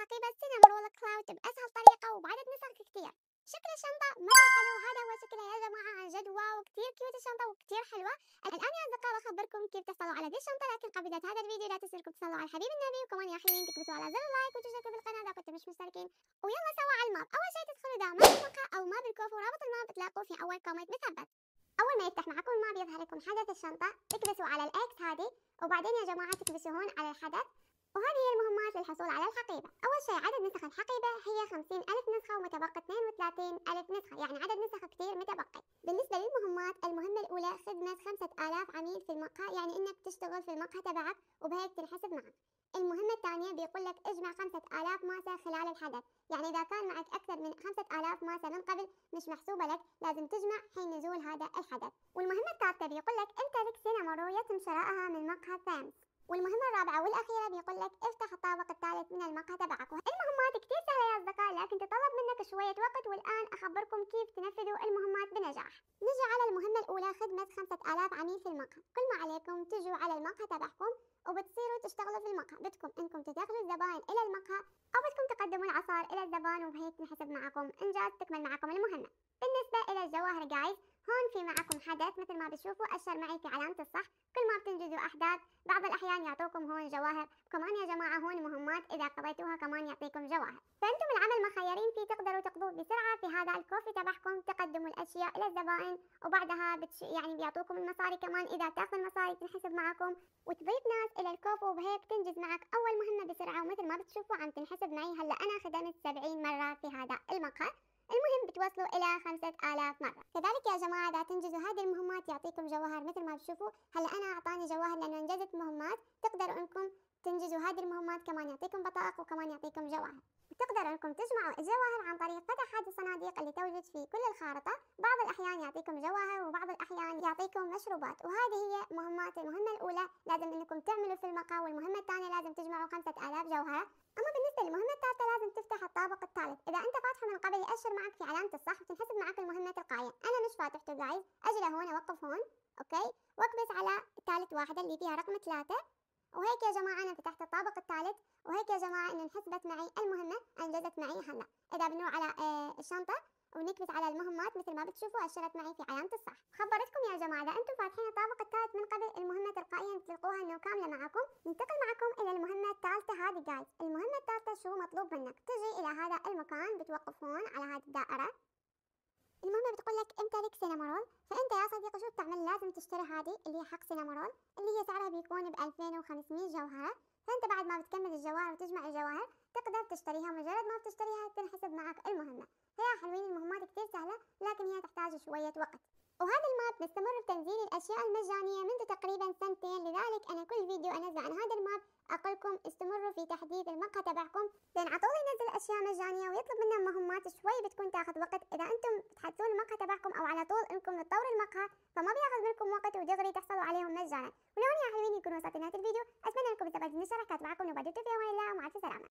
حقيبة السينما رول كلاوت بأسهل طريقة وبعدد نسخ كتير شكل الشنطة مرة حلو هذا هو شكلها يا جماعة عن جد واو كتير كيوت الشنطة وكتير حلوة الآن يا أصدقاء بخبركم كيف تحصلوا على دي الشنطة لكن قبل بداية هذا الفيديو لا تنسوا تصلوا على حبيب النبي وكمان يا حلوين تكبسوا على زر اللايك وتشتركوا بالقناة إذا كنتم مش مشتركين ويلا سوا على الماب أول شيء تدخلوا دا ماب الموقع أو ماب الكوف ورابط الماب بتلاقوه في أول كومنت مثبت أول ما يفتح معكم الماب يظهر لكم حدث الشنطة تكبسوا على الإكس هذه وبعدين يا جماعة تكبسوا هون على الحدث وهذه هي المهمات للحصول على الحقيبة أول شيء عدد نسخ الحقيبة هي 50 ألف نسخة ومتبقي 32 ألف نسخة يعني عدد نسخ كثير متبقي بالنسبة للمهمات المهمة الأولى خدمة 5000 عميل في المقهى يعني إنك تشتغل في المقهى تبعك وبهيك تنحسب معك المهمة الثانية بيقول لك اجمع 5000 ماسة خلال الحدث يعني إذا كان معك أكثر من 5000 ماسة من قبل مش محسوبة لك لازم تجمع حين نزول هذا الحدث والمهمة الثالثة بيقول لك امتلك سينما رؤية شرائها من مقهى ثامس والمهمة الرابعة والأخيرة وأخبركم كيف تنفذوا المهمات بنجاح نجي على المهمة الأولى خدمة 5000 عميل في المقهى كل ما عليكم تجوا على المقهى تبعكم وبتصيروا تشتغلوا في المقهى بدكم انكم تدخلوا الزباين الى المقهى او بدكم تقدموا العصار الى الزبائن وبهيك نحسب معكم انجاز تكمل معكم المهمة بالنسبة الى الجواهر جايز هون في معكم حدث مثل ما بتشوفوا أشر معي في علامة الصح كل ما بتنجزوا أحداث بعض الأحيان يعطوكم هون جواهر كمان يا جماعة هون مهمات إذا قضيتوها كمان يعطيكم جواهر انت تقدروا تقضوا بسرعه في هذا الكوفي تبعكم تقدموا الاشياء للزبائن وبعدها بتش يعني بيعطوكم المصاري كمان اذا تاخذ المصاري تنحسب معكم وتضيف ناس الى الكوفي وبهيك تنجز معك اول مهمه بسرعه ومثل ما بتشوفوا عم تنحسب معي هلا انا خدمت 70 مره في هذا المقهى المهم بتوصلوا إلى 5000 مرة كذلك يا جماعة إذا تنجزوا هذه المهمات يعطيكم جواهر مثل ما بتشوفوا هلا أنا أعطاني جواهر لأنه انجزت مهمات تقدروا أنكم تنجزوا هذه المهمات كمان يعطيكم بطائق وكمان يعطيكم جواهر تقدروا انكم تجمعوا الجواهر عن طريق فتح هذه الصناديق اللي توجد في كل الخارطة بعض الأحيان يعطيكم جواهر وبعض الأحيان يعطيكم مشروبات وهذه هي مهمات المهمة الأولى لازم أنكم تعملوا في المقهى والمهمة الثانية لازم تجمعوا 5000 جوهرة أما بالنسبة للمهمة الثالثة لازم تفتح الطابق الثالث إذا أنت فاتحه من قبل يأشر معك في علامة الصح وتنحسب معك المهمة تلقائيا أنا مش فاتحته جايز أجي لهون أوقف هون أوكي واكبس على ثالث واحدة اللي فيها رقم ثلاثة وهيك يا جماعة أنا فتحت الطابق الثالث وهيك يا جماعة إنه انحسبت معي المهمة أنجزت معي هلا إذا بنروح على آه، الشنطة ونكبس على المهمات مثل ما بتشوفوا أشرت معي في علامة الصح خبرتكم يا جماعة إذا أنتم فاتحين الطابق الثالث من قبل المهمة تلقائيا تلقوها إنه كاملة معكم ننتقل معكم إلى المهمة الثالثة هذه جايز المهمة الثالثة شو مطلوب منك تجي إلى هذا المكان بتوقف هون على هذه الدائرة المهم بتقول لك انت لك سينامارول فانت يا صديقي شو بتعمل لازم تشتري هذه اللي هي حق سينامارول اللي هي سعرها بيكون ب 2500 جوهره فانت بعد ما بتكمل الجواهر وتجمع الجواهر تقدر تشتريها مجرد ما بتشتريها تنحسب معك المهمه فيا حلوين المهمات كتير سهله لكن هي تحتاج شويه وقت وهذا الماب مستمر بتنزيل الأشياء المجانية منذ تقريبا سنتين لذلك أنا كل فيديو أنزله عن هذا الماب أقولكم استمروا في تحديث المقهى تبعكم لأن عطولي ينزل أشياء مجانية ويطلب منا مهمات شوي بتكون تاخذ وقت إذا أنتم تحدثون المقهى تبعكم أو على طول إنكم تطوروا المقهى فما بياخذ منكم وقت ودغري تحصلوا عليهم مجانا ولهون يا حلوين يكون وصلت نهاية الفيديو أتمنى أنكم استفدتوا من الشرح كانت معكم في أمان الله مع السلامة